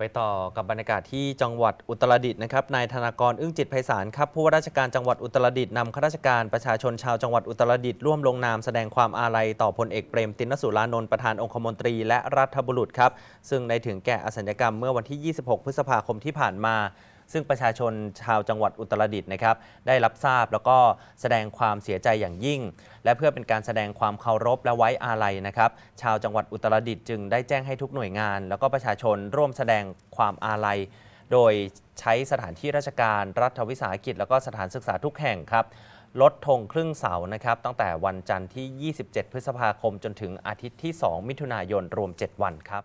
ไปต่อกับบรรยากาศที่จังหวัดอุตรดิตถ์นะครับ นายธนากรอึ้งจิตไพศาลครับผู้ว่าราชการจังหวัดอุตรดิตถ์นำข้าราชการประชาชนชาวจังหวัดอุตรดิตถ์ร่วมลงนามแสดงความอาลัยต่อพลเอกเปรม ตินสุรานนท์ประธานองคมนตรีและรัฐบุรุษครับซึ่งได้ถึงแก่อสัญกรรมเมื่อวันที่ 26 พฤษภาคมที่ผ่านมาซึ่งประชาชนชาวจังหวัดอุตรดิตถ์นะครับได้รับทราบแล้วก็แสดงความเสียใจอย่างยิ่ง และเพื่อเป็นการแสดงความเคารพและไว้อาลัยนะครับ ชาวจังหวัดอุตรดิตถ์จึงได้แจ้งให้ทุกหน่วยงาน แล้วก็ประชาชนร่วมแสดงความอาลัย โดยใช้สถานที่ราชการรัฐวิสาหกิจแล้วก็สถานศึกษาทุกแห่งครับ ลดธงครึ่งเสานะครับ ตั้งแต่วันจันทร์ที่ 27 พฤษภาคม จนถึงอาทิตย์ที่ 2 มิถุนายนรวม 7 วันครับ